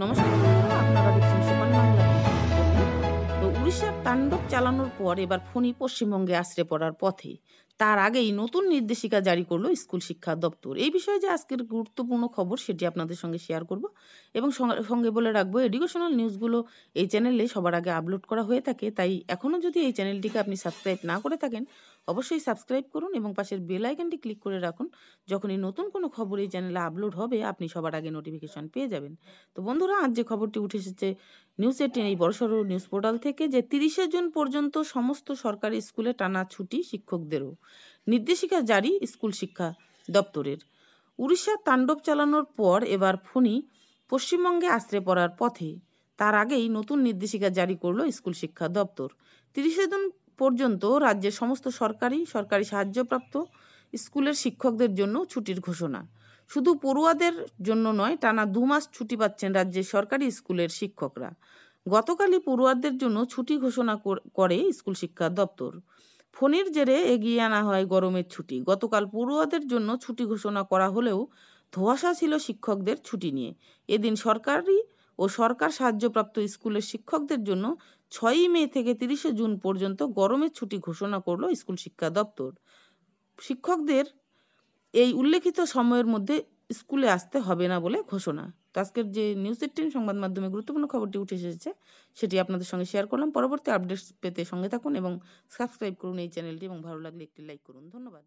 নমস্কার বন্ধুরা আপনারা দেখছেন বাংলা তো উড়িষ্যার তাণ্ডব চালানোর পর এবার ফণি পশ্চিমবঙ্গে আশ্রে পড়ার পথে তার আগেই নতুন নির্দেশিকা জারি করলো স্কুল শিক্ষা দপ্তর এই বিষয়ে যে আজকের গুরুত্বপূর্ণ খবর সেটি আপনাদের সঙ্গে শেয়ার করব এবং সঙ্গে বলে রাখবো এডুকেশনাল নিউজগুলো এই চ্যানেলে সবার আগে আপলোড করা হয়ে থাকে তাই এখনও যদি এই চ্যানেলটিকে আপনি সাবস্ক্রাইব না করে থাকেন অবশ্যই সাবস্ক্রাইব করুন এবং পাশের বেল আইকনটি ক্লিক করে রাখুন যখনই নতুন কোনো খবর এই চ্যানেলে আপলোড হবে আপনি সবার আগে নোটিফিকেশন পেয়ে যাবেন তো বন্ধুরা আজ যে খবরটি উঠে এসেছে নিউজ এইটিন এই বড়সড় নিউজ পোর্টাল থেকে যে তিরিশে জুন পর্যন্ত সমস্ত সরকারি স্কুলে টানা ছুটি শিক্ষকদেরও নির্দেশিকা জারি স্কুল শিক্ষা দপ্তরের উড়িষ্যার তাণ্ডব চালানোর পর এবার ফণি পশ্চিমবঙ্গে আশ্রে পড়ার পথে তার আগেই নতুন নির্দেশিকা জারি করল স্কুল শিক্ষা দপ্তর তিরিশে জুন পর্যন্ত রাজ্যের সমস্ত সরকারি সরকারি সাহায্যপ্রাপ্ত স্কুলের শিক্ষকদের জন্য ছুটির ঘোষণা শুধু পড়ুয়াদের জন্য নয় টানা দু মাস ছুটি পাচ্ছেন রাজ্যের সরকারি স্কুলের শিক্ষকরা গতকালই পড়ুয়াদের জন্য ছুটি ঘোষণা করে স্কুল শিক্ষা দপ্তর ফোনের জেরে এগিয়ে আনা হয় গরমের ছুটি গতকাল পড়ুয়াদের জন্য ছুটি ঘোষণা করা হলেও ধোয়াশা ছিল শিক্ষকদের ছুটি নিয়ে এদিন সরকারি ও সরকার সাহায্যপ্রাপ্ত স্কুলের শিক্ষকদের জন্য ছয়ই মে থেকে তিরিশে জুন পর্যন্ত গরমের ছুটি ঘোষণা করলো স্কুল শিক্ষা দপ্তর শিক্ষকদের এই উল্লেখিত সময়ের মধ্যে স্কুলে আসতে হবে না বলে ঘোষণা তো আজকের যে নিউজ এইটিন সংবাদ মাধ্যমে গুরুত্বপূর্ণ খবরটি উঠে এসেছে সেটি আপনাদের সঙ্গে শেয়ার করলাম পরবর্তী আপডেটস পেতে সঙ্গে থাকুন এবং সাবস্ক্রাইব করুন এই চ্যানেলটি এবং ভালো লাগলে একটি লাইক করুন ধন্যবাদ